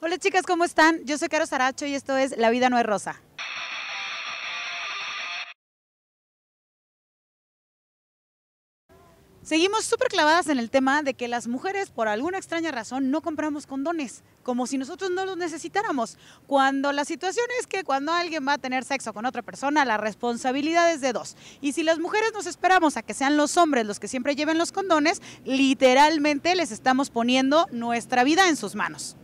Hola chicas, ¿cómo están? Yo soy Caro Saracho y esto es La vida no es rosa. Seguimos súper clavadas en el tema de que las mujeres, por alguna extraña razón, no compramos condones, como si nosotros no los necesitáramos. Cuando la situación es que cuando alguien va a tener sexo con otra persona, la responsabilidad es de dos. Y si las mujeres nos esperamos a que sean los hombres los que siempre lleven los condones, literalmente les estamos poniendo nuestra vida en sus manos.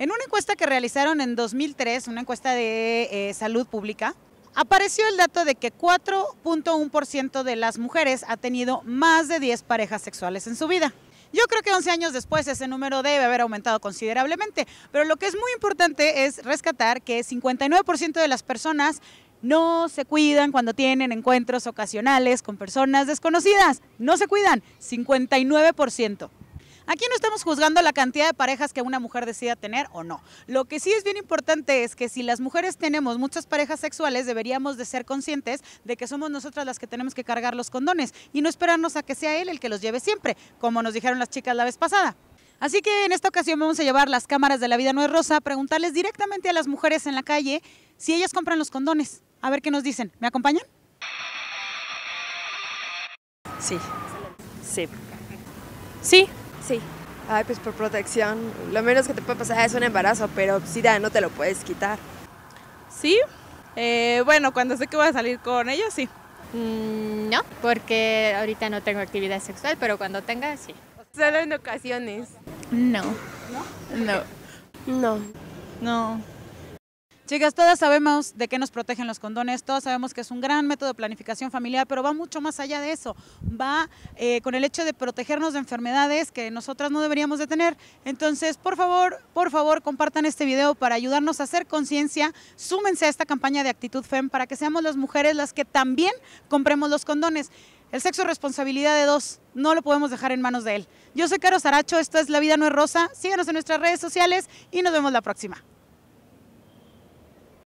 En una encuesta que realizaron en 2003, una encuesta de eh, salud pública, apareció el dato de que 4.1% de las mujeres ha tenido más de 10 parejas sexuales en su vida. Yo creo que 11 años después ese número debe haber aumentado considerablemente, pero lo que es muy importante es rescatar que 59% de las personas no se cuidan cuando tienen encuentros ocasionales con personas desconocidas, no se cuidan, 59%. Aquí no estamos juzgando la cantidad de parejas que una mujer decida tener o no. Lo que sí es bien importante es que si las mujeres tenemos muchas parejas sexuales, deberíamos de ser conscientes de que somos nosotras las que tenemos que cargar los condones y no esperarnos a que sea él el que los lleve siempre, como nos dijeron las chicas la vez pasada. Así que en esta ocasión vamos a llevar las cámaras de La Vida No es Rosa, a preguntarles directamente a las mujeres en la calle si ellas compran los condones. A ver qué nos dicen. ¿Me acompañan? Sí. Sí. Sí. Sí. Ay, pues por protección. Lo menos que te puede pasar es un embarazo, pero da, no te lo puedes quitar. Sí. Eh, bueno, cuando sé que voy a salir con ellos, sí. Mm, no, porque ahorita no tengo actividad sexual, pero cuando tenga, sí. Solo en ocasiones. No. ¿No? No. No. No. Chicas, todas sabemos de qué nos protegen los condones, todas sabemos que es un gran método de planificación familiar, pero va mucho más allá de eso, va eh, con el hecho de protegernos de enfermedades que nosotras no deberíamos de tener. Entonces, por favor, por favor, compartan este video para ayudarnos a hacer conciencia, súmense a esta campaña de Actitud FEM para que seamos las mujeres las que también compremos los condones. El sexo es responsabilidad de dos, no lo podemos dejar en manos de él. Yo soy Caro Saracho, esto es La Vida No es Rosa, síganos en nuestras redes sociales y nos vemos la próxima.